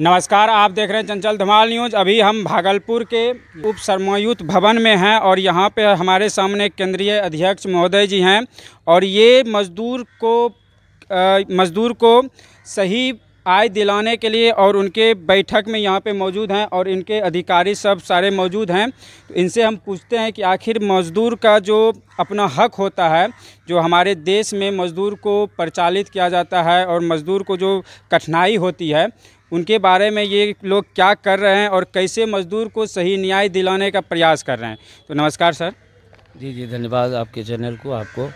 नमस्कार आप देख रहे हैं चंचल धमाल न्यूज़ अभी हम भागलपुर के उप सरमायुक्त भवन में हैं और यहाँ पे हमारे सामने केंद्रीय अध्यक्ष महोदय जी हैं और ये मजदूर को मजदूर को सही आय दिलाने के लिए और उनके बैठक में यहाँ पे मौजूद हैं और इनके अधिकारी सब सारे मौजूद हैं तो इनसे हम पूछते हैं कि आखिर मज़दूर का जो अपना हक होता है जो हमारे देश में मज़दूर को प्रचालित किया जाता है और मज़दूर को जो कठिनाई होती है उनके बारे में ये लोग क्या कर रहे हैं और कैसे मजदूर को सही न्याय दिलाने का प्रयास कर रहे हैं तो नमस्कार सर जी जी धन्यवाद आपके चैनल को आपको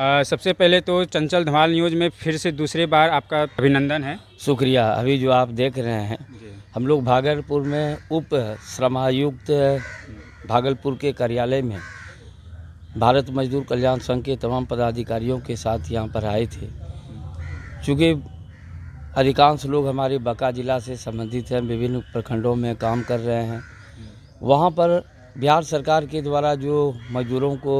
आ, सबसे पहले तो चंचल धमाल न्यूज़ में फिर से दूसरे बार आपका अभिनंदन है शुक्रिया अभी जो आप देख रहे हैं हम लोग भागलपुर में उप श्रमायुक्त भागलपुर के कार्यालय में भारत मजदूर कल्याण संघ के तमाम पदाधिकारियों के साथ यहाँ पर आए थे चूँकि अधिकांश लोग हमारे बांका ज़िला से संबंधित हैं विभिन्न प्रखंडों में काम कर रहे हैं वहाँ पर बिहार सरकार के द्वारा जो मजदूरों को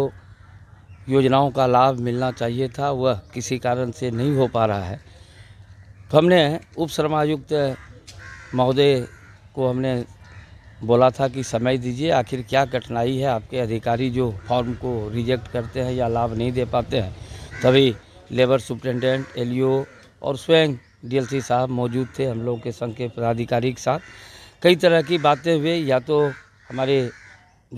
योजनाओं का लाभ मिलना चाहिए था वह किसी कारण से नहीं हो पा रहा है तो हमने उप श्रमायुक्त महोदय को हमने बोला था कि समय दीजिए आखिर क्या कठिनाई है आपके अधिकारी जो फॉर्म को रिजेक्ट करते हैं या लाभ नहीं दे पाते हैं तभी लेबर सुप्रिटेंडेंट एलईओ और स्वयं डीएलसी साहब मौजूद थे हम लोग के संघ के पदाधिकारी के साथ कई तरह की बातें हुए या तो हमारे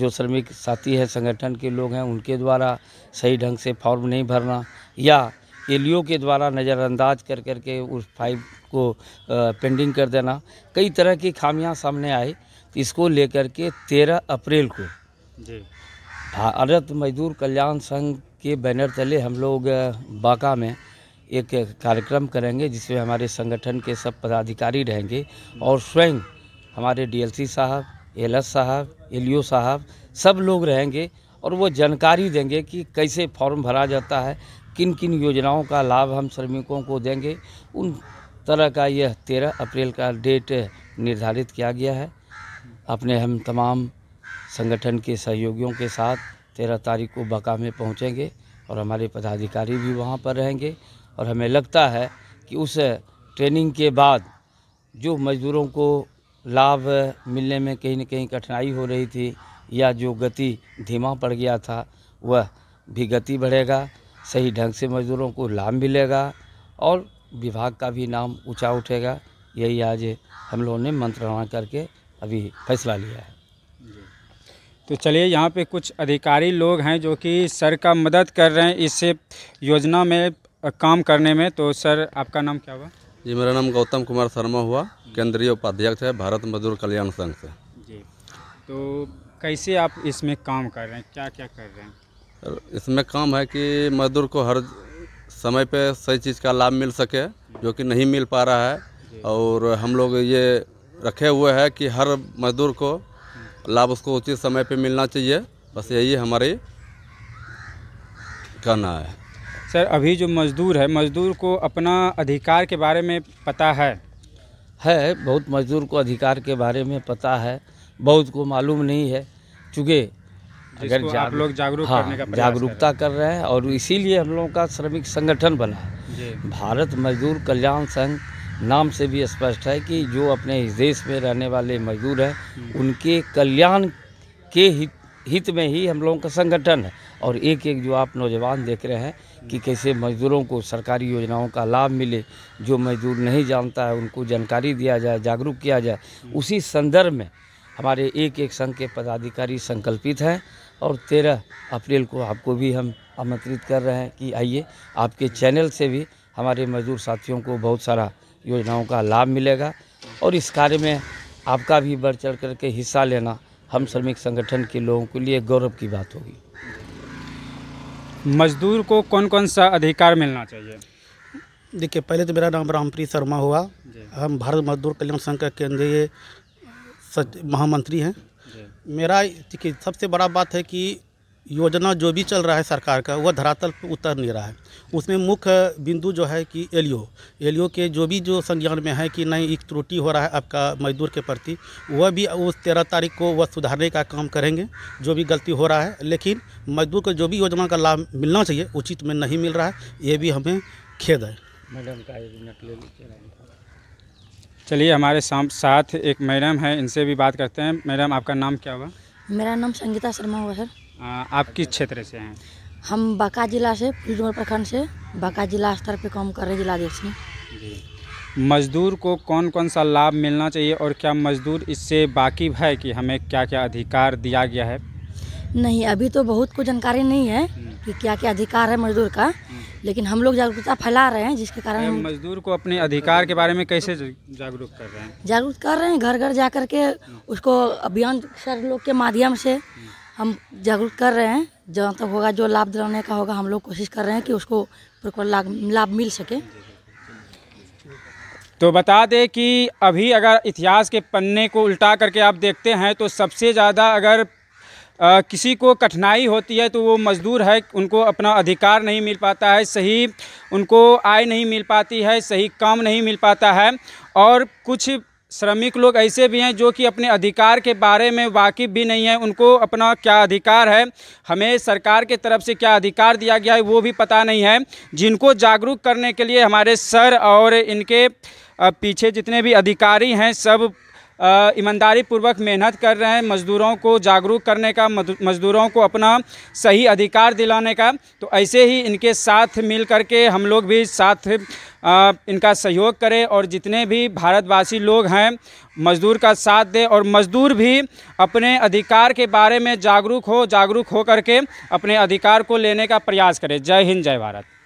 जो श्रमिक साथी हैं संगठन के लोग हैं उनके द्वारा सही ढंग से फॉर्म नहीं भरना या एलियो के द्वारा नज़रअंदाज कर कर के उस फाइल को पेंडिंग कर देना कई तरह की खामियां सामने आई इसको लेकर के तेरह अप्रैल को भारत मजदूर कल्याण संघ के बैनर तले हम लोग बांका में एक कार्यक्रम करेंगे जिसमें हमारे संगठन के सब पदाधिकारी रहेंगे और स्वयं हमारे डीएलसी साहब एल साहब एल साहब सब लोग रहेंगे और वो जानकारी देंगे कि कैसे फॉर्म भरा जाता है किन किन योजनाओं का लाभ हम श्रमिकों को देंगे उन तरह का यह तेरह अप्रैल का डेट निर्धारित किया गया है अपने हम तमाम संगठन के सहयोगियों के साथ तेरह तारीख को बका में पहुँचेंगे और हमारे पदाधिकारी भी वहाँ पर रहेंगे और हमें लगता है कि उस ट्रेनिंग के बाद जो मज़दूरों को लाभ मिलने में कहीं ना कहीं कठिनाई हो रही थी या जो गति धीमा पड़ गया था वह भी गति बढ़ेगा सही ढंग से मज़दूरों को लाभ मिलेगा और विभाग का भी नाम ऊंचा उठेगा यही आज हम लोगों ने मंत्रणा करके अभी फैसला लिया है तो चलिए यहाँ पे कुछ अधिकारी लोग हैं जो कि सर का मदद कर रहे हैं इस योजना में काम करने में तो सर आपका नाम क्या हुआ जी मेरा नाम गौतम कुमार शर्मा हुआ केंद्रीय उपाध्यक्ष है भारत मजदूर कल्याण संघ से जी तो कैसे आप इसमें काम कर रहे हैं क्या क्या कर रहे हैं इसमें काम है कि मजदूर को हर समय पे सही चीज़ का लाभ मिल सके जो कि नहीं मिल पा रहा है और हम लोग ये रखे हुए हैं कि हर मजदूर को हम्म। लाभ उसको उचित समय पे मिलना चाहिए बस यही हमारी कहना है सर अभी जो मज़दूर है मज़दूर को अपना अधिकार के बारे में पता है है बहुत मज़दूर को अधिकार के बारे में पता है बहुत को मालूम नहीं है चूँकि अगर आप लोग जागरूक हाँ, करने का जागरूकता कर रहे हैं और इसीलिए हम लोगों का श्रमिक संगठन बना है भारत मजदूर कल्याण संघ नाम से भी स्पष्ट है कि जो अपने इस देश में रहने वाले मजदूर हैं हम्म। उनके कल्याण के हित हित में ही हम लोगों का संगठन है और एक एक जो आप नौजवान देख रहे हैं कि कैसे मजदूरों को सरकारी योजनाओं का लाभ मिले जो मजदूर नहीं जानता है उनको जानकारी दिया जाए जागरूक किया जाए उसी संदर्भ में हमारे एक एक संघ के पदाधिकारी संकल्पित हैं और तेरह अप्रैल को आपको भी हम आमंत्रित कर रहे हैं कि आइए आपके चैनल से भी हमारे मजदूर साथियों को बहुत सारा योजनाओं का लाभ मिलेगा और इस कार्य में आपका भी बढ़ चढ़ करके हिस्सा लेना हम श्रमिक संगठन के लोगों के लिए गौरव की बात होगी मजदूर को कौन कौन सा अधिकार मिलना चाहिए देखिए पहले तो मेरा नाम रामप्रीत शर्मा हुआ हम भारत मजदूर कल्याण संघ का केंद्रीय महामंत्री हैं मेरा देखिए सबसे बड़ा बात है कि योजना जो भी चल रहा है सरकार का वह धरातल पर उतर नहीं रहा है उसमें मुख्य बिंदु जो है कि एलियो एलियो के जो भी जो संज्ञान में है कि नहीं एक त्रुटि हो रहा है आपका मजदूर के प्रति वह भी उस तेरह तारीख को वह सुधारने का काम करेंगे जो भी गलती हो रहा है लेकिन मजदूर को जो भी योजना का लाभ मिलना चाहिए उचित में नहीं मिल रहा है ये भी हमें खेद है मैडम का एक मिनट ले लीजिए चलिए हमारे साथ एक मैडम है इनसे भी बात करते हैं मैडम आपका नाम क्या हुआ मेरा नाम संगीता शर्मा हुआ सर आप किस क्षेत्र से हैं हम बांका जिला से फिल्डमर प्रखंड से बांका जिला स्तर पे काम कर रहे जिलाध्यक्ष में मजदूर को कौन कौन सा लाभ मिलना चाहिए और क्या मजदूर इससे बाकी है कि हमें क्या क्या अधिकार दिया गया है नहीं अभी तो बहुत को जानकारी नहीं है हम्म। कि क्या क्या अधिकार है मजदूर का हम्म। लेकिन हम लोग जागरूकता फैला रहे हैं जिसके कारण मजदूर को अपने अधिकार के बारे में कैसे जागरूक कर रहे हैं जागरूक कर रहे हैं घर घर जा करके हम्म। उसको अभियान सर लोग के माध्यम से हम जागरूक कर रहे हैं जहाँ तक होगा जो लाभ दिलाने का होगा हम लोग कोशिश कर रहे हैं कि उसको लाभ लाभ मिल सके तो बता दें कि अभी अगर इतिहास के पन्ने को उल्टा करके आप देखते हैं तो सबसे ज़्यादा अगर आ, किसी को कठिनाई होती है तो वो मज़दूर है उनको अपना अधिकार नहीं मिल पाता है सही उनको आय नहीं मिल पाती है सही काम नहीं मिल पाता है और कुछ श्रमिक लोग ऐसे भी हैं जो कि अपने अधिकार के बारे में वाकिफ़ भी नहीं है उनको अपना क्या अधिकार है हमें सरकार के तरफ से क्या अधिकार दिया गया है वो भी पता नहीं है जिनको जागरूक करने के लिए हमारे सर और इनके पीछे जितने भी अधिकारी हैं सब ईमानदारी पूर्वक मेहनत कर रहे हैं मज़दूरों को जागरूक करने का मज़दूरों को अपना सही अधिकार दिलाने का तो ऐसे ही इनके साथ मिल करके हम लोग भी साथ इनका सहयोग करें और जितने भी भारतवासी लोग हैं मज़दूर का साथ दें और मज़दूर भी अपने अधिकार के बारे में जागरूक हो जागरूक हो करके अपने अधिकार को लेने का प्रयास करें जय हिंद जय भारत